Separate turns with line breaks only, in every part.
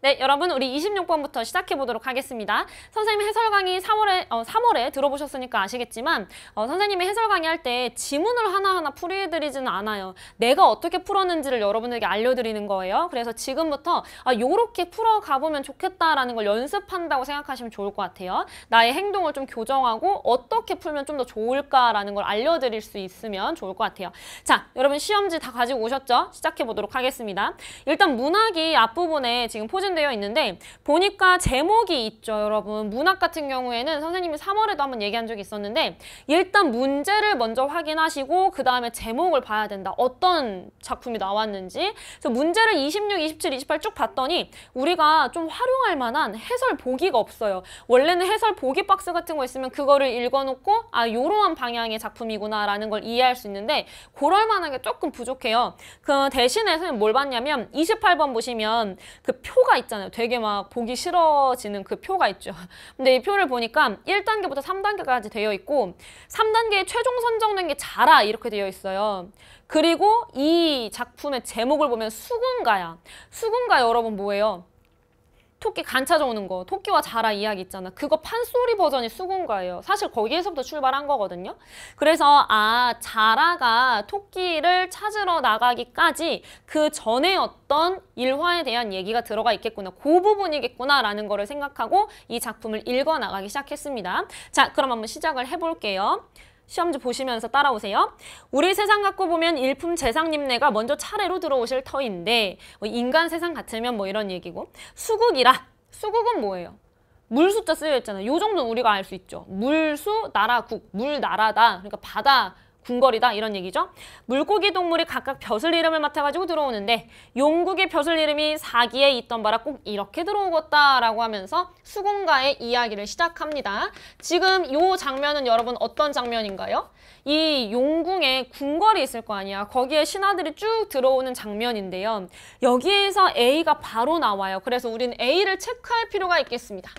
네, 여러분 우리 26번부터 시작해 보도록 하겠습니다. 선생님 해설 강의 3월에 어, 3월에 들어보셨으니까 아시겠지만 어, 선생님이 해설 강의 할 때 지문을 하나하나 풀이해 드리지는 않아요. 내가 어떻게 풀었는지를 여러분에게 알려 드리는 거예요. 그래서 지금부터 아, 요렇게 풀어 가 보면 좋겠다라는 걸 연습한다고 생각하시면 좋을 것 같아요. 나의 행동을 좀 교정하고 어떻게 풀면 좀 더 좋을까라는 걸 알려 드릴 수 있으면 좋을 것 같아요. 자, 여러분 시험지 다 가지고 오셨죠? 시작해 보도록 하겠습니다. 일단 문학이 앞부분에 지금 포즈 표준되어 있는데 보니까 제목이 있죠, 여러분. 문학 같은 경우에는 선생님이 3월에도 한번 얘기한 적이 있었는데 일단 문제를 먼저 확인하시고 그 다음에 제목을 봐야 된다. 어떤 작품이 나왔는지. 그래서 문제를 26, 27, 28 쭉 봤더니 우리가 좀 활용할 만한 해설 보기가 없어요. 원래는 해설 보기 박스 같은 거 있으면 그거를 읽어놓고 아, 요러한 방향의 작품이구나라는 걸 이해할 수 있는데 그럴 만한 게 조금 부족해요. 그 대신에 선생님 뭘 봤냐면 28번 보시면 그 표가 있잖아요. 되게 막 보기 싫어지는 그 표가 있죠. 근데 이 표를 보니까 1단계부터 3단계까지 되어 있고 3단계에 최종 선정된 게 자라 이렇게 되어 있어요. 그리고 이 작품의 제목을 보면 수군가야. 수군가 여러분 뭐예요? 토끼 간차져 오는 거 토끼와 자라 이야기 있잖아 그거 판소리 버전이 수군가예요 사실 거기에서부터 출발한 거거든요 그래서 아 자라가 토끼를 찾으러 나가기까지 그 전에 어떤 일화에 대한 얘기가 들어가 있겠구나 그 부분이겠구나 라는 거를 생각하고 이 작품을 읽어 나가기 시작했습니다 자 그럼 한번 시작을 해볼게요 시험지 보시면서 따라오세요. 우리 세상 갖고 보면 일품 재상님네가 먼저 차례로 들어오실 터인데 뭐 인간 세상 같으면 뭐 이런 얘기고 수국이라 수국은 뭐예요? 물 숫자 쓰여 있잖아요. 요 정도는 우리가 알 수 있죠. 물수 나라 국, 물 나라다. 그러니까 바다 궁궐이다 이런 얘기죠. 물고기 동물이 각각 벼슬 이름을 맡아가지고 들어오는데 용국의 벼슬 이름이 사기에 있던 바라 꼭 이렇게 들어오겠다라고 하면서 수군가의 이야기를 시작합니다. 지금 요 장면은 여러분 어떤 장면인가요? 이 용궁에 궁궐이 있을 거 아니야. 거기에 신하들이 쭉 들어오는 장면인데요. 여기에서 A가 바로 나와요. 그래서 우리는 A를 체크할 필요가 있겠습니다.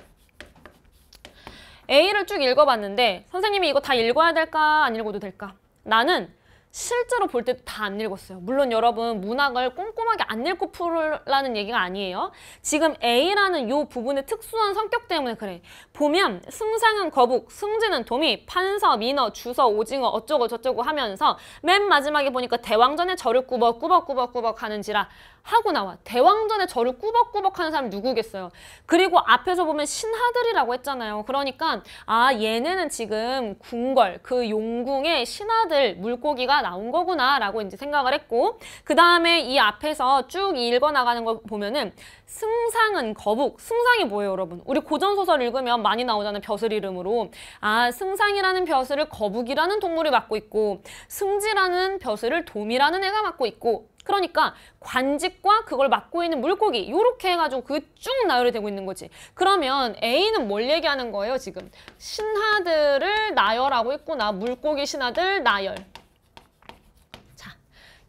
A를 쭉 읽어봤는데 선생님이 이거 다 읽어야 될까 안 읽어도 될까? 나는 실제로 볼때도다 안 읽었어요. 물론 여러분 문학을 꼼꼼하게 안 읽고 풀라는 얘기가 아니에요. 지금 A라는 이 부분의 특수한 성격 때문에 그래. 보면 승상은 거북, 승진은 도미, 판서, 민어, 주서, 오징어 어쩌고 저쩌고 하면서 맨 마지막에 보니까 대왕전에 저를 꾸벅꾸벅꾸벅꾸벅 하는지라 하고 나와. 대왕전에 저를 꾸벅꾸벅 하는 사람 누구겠어요. 그리고 앞에서 보면 신하들이라고 했잖아요. 그러니까 아 얘네는 지금 궁궐, 그 용궁의 신하들 물고기가 나온 거구나 라고 이제 생각을 했고 그 다음에 이 앞에서 쭉 읽어나가는 걸 보면은 승상은 거북 승상이 뭐예요 여러분 우리 고전소설 읽으면 많이 나오잖아요 벼슬 이름으로 아 승상이라는 벼슬을 거북이라는 동물이 맡고 있고 승지라는 벼슬을 도미라는 애가 맡고 있고 그러니까 관직과 그걸 맡고 있는 물고기 요렇게 해가지고 그 쭉 나열이 되고 있는 거지 그러면 A는 뭘 얘기하는 거예요 지금 신하들을 나열하고 있구나 물고기 신하들 나열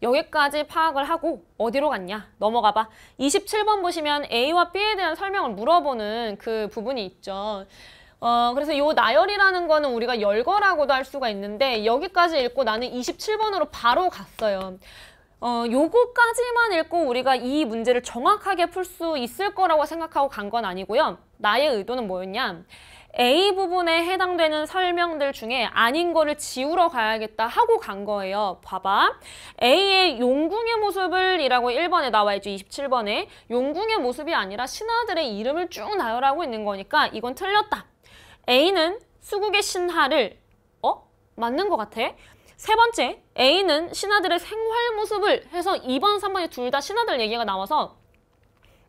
여기까지 파악을 하고 어디로 갔냐 넘어가 봐. 27번 보시면 A와 B에 대한 설명을 물어보는 그 부분이 있죠. 어, 그래서 요 나열이라는 거는 우리가 열거라고도 할 수가 있는데 여기까지 읽고 나는 27번으로 바로 갔어요. 어, 요거까지만 읽고 우리가 이 문제를 정확하게 풀 수 있을 거라고 생각하고 간 건 아니고요. 나의 의도는 뭐였냐? A 부분에 해당되는 설명들 중에 아닌 거를 지우러 가야겠다 하고 간 거예요. 봐봐. A의 용궁의 모습을 이라고 1번에 나와 있죠. 27번에. 용궁의 모습이 아니라 신하들의 이름을 쭉 나열하고 있는 거니까 이건 틀렸다. A는 수국의 신하를 어? 맞는 것 같아. 세 번째, A는 신하들의 생활 모습을 해서 2번, 3번이 둘 다 신하들 얘기가 나와서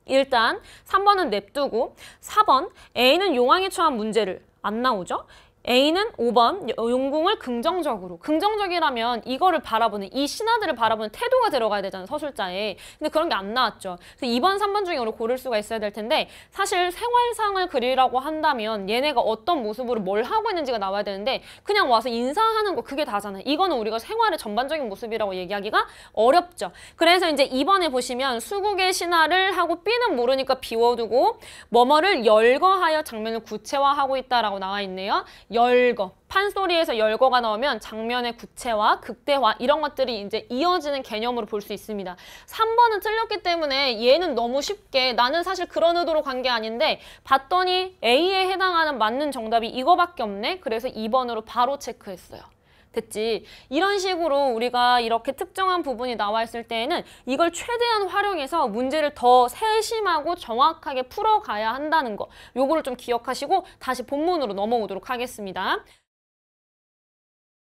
일단 3번은 냅두고 4번 A는 용왕에 처한 문제를 안 나오죠? A는 5번 용궁을 긍정적으로 긍정적이라면 이거를 바라보는 이 신하들을 바라보는 태도가 들어가야 되잖아요 서술자에 근데 그런 게 안 나왔죠 그래서 2번 3번 중에 오늘 고를 수가 있어야 될 텐데 사실 생활상을 그리라고 한다면 얘네가 어떤 모습으로 뭘 하고 있는지가 나와야 되는데 그냥 와서 인사하는 거 그게 다잖아요 이거는 우리가 생활의 전반적인 모습이라고 얘기하기가 어렵죠 그래서 이제 2번에 보시면 수국의 신하를 하고 B는 모르니까 비워두고 머머를 열거하여 장면을 구체화하고 있다라고 나와 있네요 열거, 판소리에서 열거가 나오면 장면의 구체화, 극대화 이런 것들이 이제 이어지는 개념으로 볼 수 있습니다. 3번은 틀렸기 때문에 얘는 너무 쉽게 나는 사실 그런 의도로 간 게 아닌데 봤더니 A에 해당하는 맞는 정답이 이거밖에 없네. 그래서 2번으로 바로 체크했어요. 됐지. 이런 식으로 우리가 이렇게 특정한 부분이 나와 있을 때에는 이걸 최대한 활용해서 문제를 더 세심하고 정확하게 풀어가야 한다는 거. 요거를 좀 기억하시고 다시 본문으로 넘어오도록 하겠습니다.